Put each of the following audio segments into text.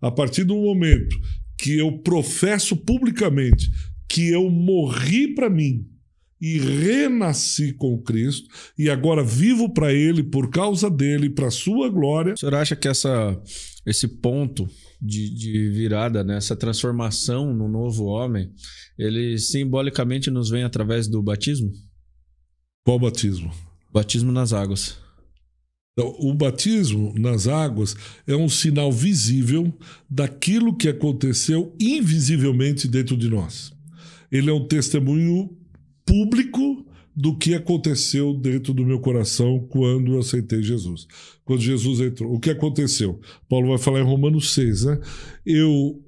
A partir do momento que eu professo publicamente que eu morri para mim e renasci com Cristo e agora vivo para Ele por causa dele, para sua glória. O senhor acha que essa, esse ponto de, de virada, né, essa transformação no novo homem, ele simbolicamente nos vem através do batismo? Qual batismo? Batismo nas águas. Então, o batismo nas águas é um sinal visível daquilo que aconteceu invisivelmente dentro de nós. Ele é um testemunho público do que aconteceu dentro do meu coração quando eu aceitei Jesus. Quando Jesus entrou, o que aconteceu? Paulo vai falar em Romanos 6, né? Eu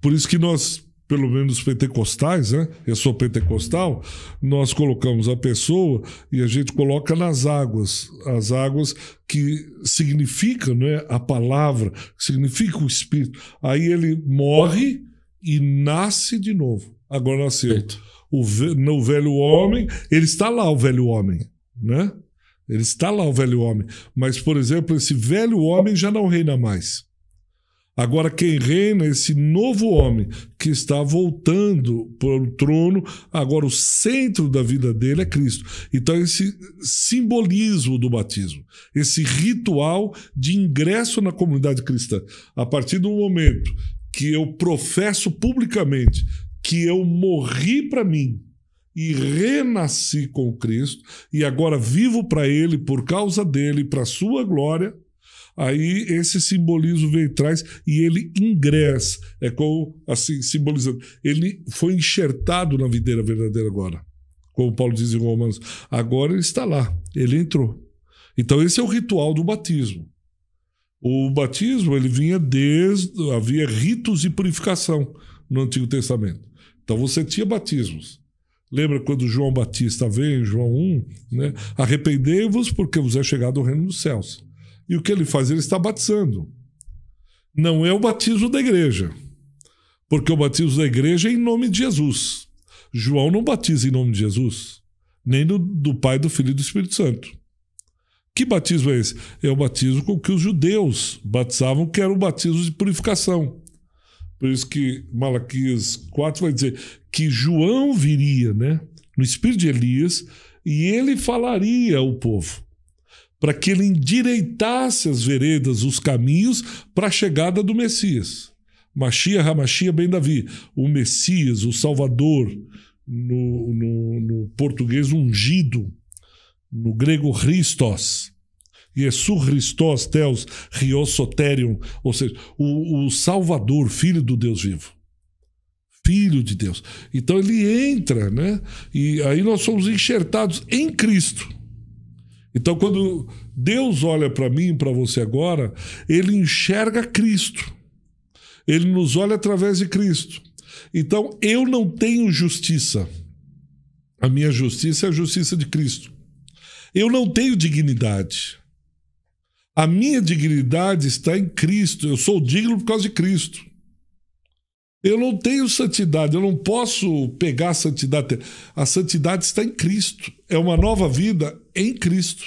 por isso que nós pelo menos pentecostais, né? Eu sou pentecostal. Nós colocamos a pessoa e a gente coloca nas águas, as águas que significam, né? A palavra significa o Espírito. Aí ele morre e nasce de novo. Agora nasceu. O no velho homem, ele está lá o velho homem, né? Ele está lá o velho homem, mas por exemplo, esse velho homem já não reina mais. Agora, quem reina é esse novo homem, que está voltando para o trono. Agora, o centro da vida dele é Cristo. Então, esse simbolismo do batismo, esse ritual de ingresso na comunidade cristã, a partir do momento que eu professo publicamente que eu morri para mim e renasci com Cristo e agora vivo para Ele por causa dele, para Sua glória Aí esse simbolismo vem atrás e ele ingressa, é como assim, simbolizando. Ele foi enxertado na videira verdadeira agora. Como Paulo diz em Romanos, agora ele está lá, ele entrou. Então esse é o ritual do batismo. O batismo ele vinha desde havia ritos de purificação no Antigo Testamento. Então você tinha batismos. Lembra quando João Batista veio, João 1, né? Arrependei-vos porque vos é chegado o reino dos céus. E o que ele faz? Ele está batizando. Não é o batismo da igreja. Porque o batismo da igreja é em nome de Jesus. João não batiza em nome de Jesus, nem do, do Pai, do Filho e do Espírito Santo. Que batismo é esse? É o batismo com que os judeus batizavam, que era o batismo de purificação. Por isso que Malaquias 4 vai dizer que João viria, né? No espírito de Elias, e ele falaria ao povo para que ele endireitasse as veredas, os caminhos para a chegada do Messias. Machia, Ramachia, bem Davi, o Messias, o Salvador, no, no, no português ungido, no grego Christos. Jesus Christos, Theos, Riosoterion, ou seja, o, o Salvador, Filho do Deus vivo. Filho de Deus. Então ele entra, né? E aí nós somos enxertados em Cristo. Então, quando Deus olha para mim e para você agora, ele enxerga Cristo. Ele nos olha através de Cristo. Então, eu não tenho justiça. A minha justiça é a justiça de Cristo. Eu não tenho dignidade. A minha dignidade está em Cristo. Eu sou digno por causa de Cristo. Eu não tenho santidade, eu não posso pegar a santidade. A santidade está em Cristo. É uma nova vida, em Cristo.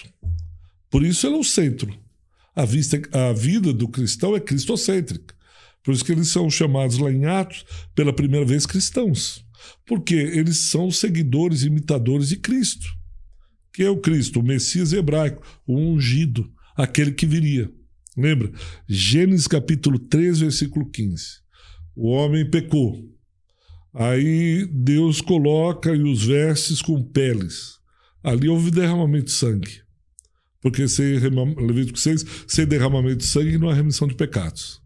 Por isso ele é o centro. A, vista, a vida do cristão é cristocêntrica. Por isso que eles são chamados lá em Atos, pela primeira vez, cristãos. Porque eles são seguidores, imitadores de Cristo. Que é o Cristo, o Messias hebraico, o ungido, aquele que viria. Lembra? Gênesis capítulo 3, versículo 15. O homem pecou. Aí Deus coloca e os vestes com peles. Ali houve derramamento de sangue. Porque sem Levítico 6, sem derramamento de sangue não há remissão de pecados.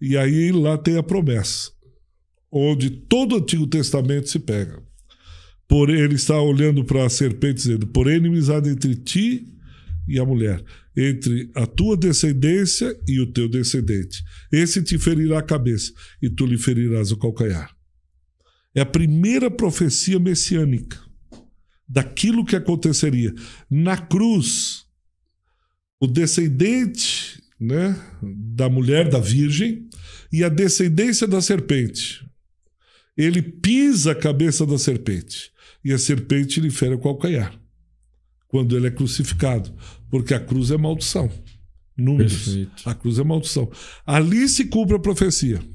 E aí lá tem a promessa, onde todo o Antigo Testamento se pega. Por, ele está olhando para a serpente dizendo: por inimizade entre ti e a mulher, entre a tua descendência e o teu descendente. Esse te ferirá a cabeça e tu lhe ferirás o calcanhar. É a primeira profecia messiânica daquilo que aconteceria. Na cruz, o descendente né, da mulher, da virgem, e a descendência da serpente. Ele pisa a cabeça da serpente e a serpente lhe fere o calcanhar quando ele é crucificado, porque a cruz é maldição. Números. Perfeito. A cruz é maldição. Ali se cumpre a profecia.